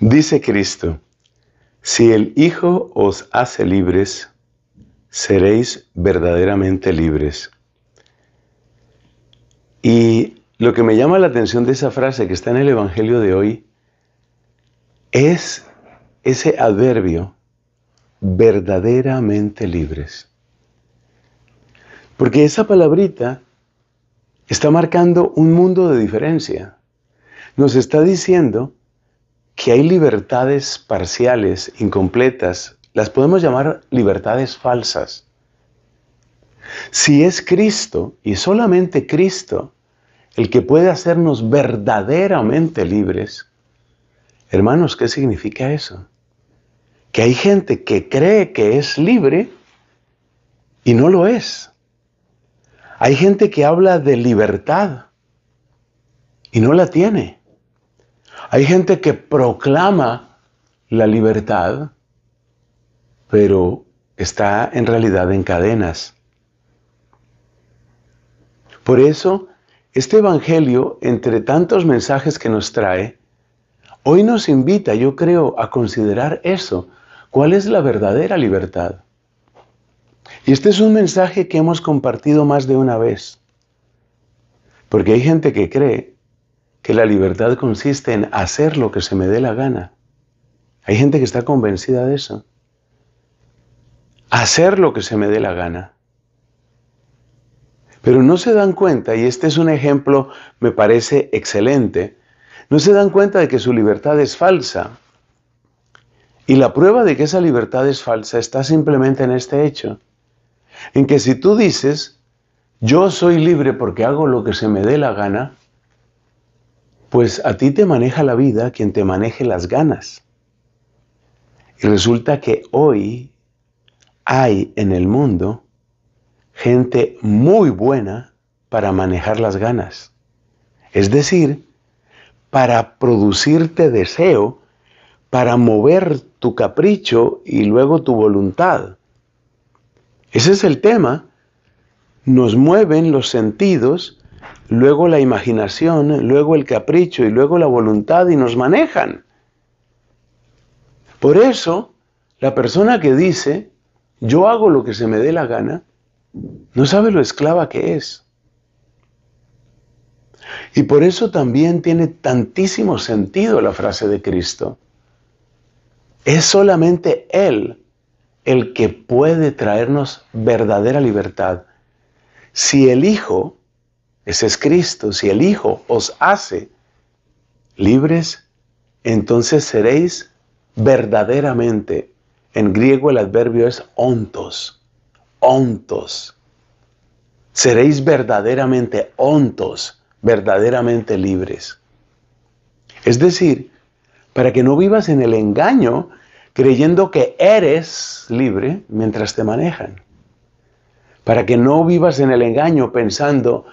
Dice Cristo, si el Hijo os hace libres, seréis verdaderamente libres. Y lo que me llama la atención de esa frase que está en el Evangelio de hoy es ese adverbio, verdaderamente libres. Porque esa palabrita está marcando un mundo de diferencia. Nos está diciendo que hay libertades parciales, incompletas, las podemos llamar libertades falsas. Si es Cristo y solamente Cristo el que puede hacernos verdaderamente libres, hermanos, ¿qué significa eso? Que hay gente que cree que es libre y no lo es. Hay gente que habla de libertad y no la tiene. Hay gente que proclama la libertad, pero está en realidad en cadenas. Por eso, este Evangelio, entre tantos mensajes que nos trae, hoy nos invita, yo creo, a considerar eso. ¿Cuál es la verdadera libertad? Y este es un mensaje que hemos compartido más de una vez. Porque hay gente que cree que la libertad consiste en hacer lo que se me dé la gana. Hay gente que está convencida de eso. Hacer lo que se me dé la gana. Pero no se dan cuenta, y este es un ejemplo, me parece excelente, no se dan cuenta de que su libertad es falsa. Y la prueba de que esa libertad es falsa está simplemente en este hecho, en que si tú dices, yo soy libre porque hago lo que se me dé la gana, pues a ti te maneja la vida quien te maneje las ganas. Y resulta que hoy hay en el mundo gente muy buena para manejar las ganas. Es decir, para producirte deseo, para mover tu capricho y luego tu voluntad. Ese es el tema. Nos mueven los sentidos luego la imaginación, luego el capricho y luego la voluntad y nos manejan. Por eso, la persona que dice, yo hago lo que se me dé la gana, no sabe lo esclava que es. Y por eso también tiene tantísimo sentido la frase de Cristo. Es solamente Él el que puede traernos verdadera libertad. Si el Hijo ese es Cristo. Si el Hijo os hace libres, entonces seréis verdaderamente. En griego el adverbio es ontos, ontos. Seréis verdaderamente ontos, verdaderamente libres. Es decir, para que no vivas en el engaño creyendo que eres libre mientras te manejan. Para que no vivas en el engaño pensando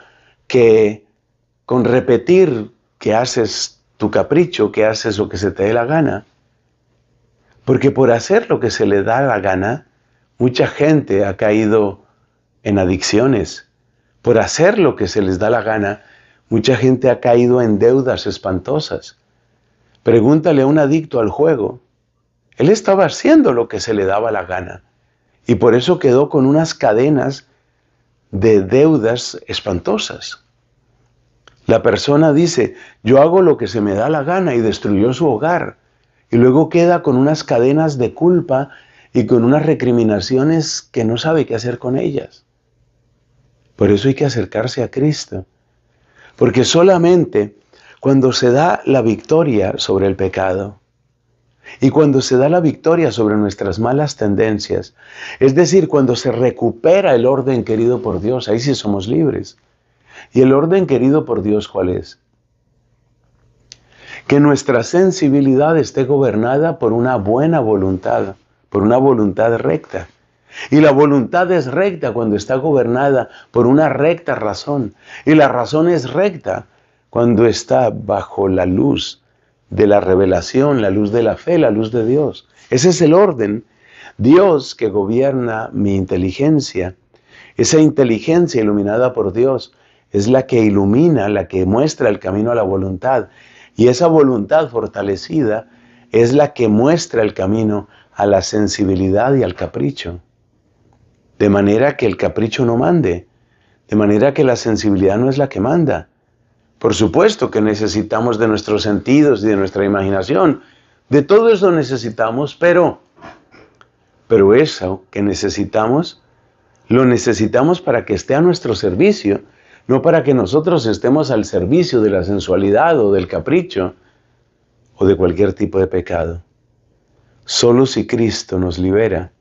que con repetir que haces tu capricho, que haces lo que se te dé la gana, porque por hacer lo que se le da la gana, mucha gente ha caído en adicciones. Por hacer lo que se les da la gana, mucha gente ha caído en deudas espantosas. Pregúntale a un adicto al juego. Él estaba haciendo lo que se le daba la gana y por eso quedó con unas cadenas de deudas espantosas. La persona dice, yo hago lo que se me da la gana y destruyó su hogar. Y luego queda con unas cadenas de culpa y con unas recriminaciones que no sabe qué hacer con ellas. Por eso hay que acercarse a Cristo. Porque solamente cuando se da la victoria sobre el pecado, y cuando se da la victoria sobre nuestras malas tendencias, es decir, cuando se recupera el orden querido por Dios, ahí sí somos libres. ¿Y el orden querido por Dios cuál es? Que nuestra sensibilidad esté gobernada por una buena voluntad, por una voluntad recta. Y la voluntad es recta cuando está gobernada por una recta razón. Y la razón es recta cuando está bajo la luz de la revelación, la luz de la fe, la luz de Dios. Ese es el orden. Dios que gobierna mi inteligencia, esa inteligencia iluminada por Dios, es la que ilumina, la que muestra el camino a la voluntad. Y esa voluntad fortalecida es la que muestra el camino a la sensibilidad y al capricho. De manera que el capricho no mande, de manera que la sensibilidad no es la que manda, por supuesto que necesitamos de nuestros sentidos y de nuestra imaginación. De todo eso necesitamos, pero, pero eso que necesitamos, lo necesitamos para que esté a nuestro servicio, no para que nosotros estemos al servicio de la sensualidad o del capricho o de cualquier tipo de pecado. Solo si Cristo nos libera,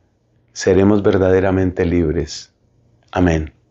seremos verdaderamente libres. Amén.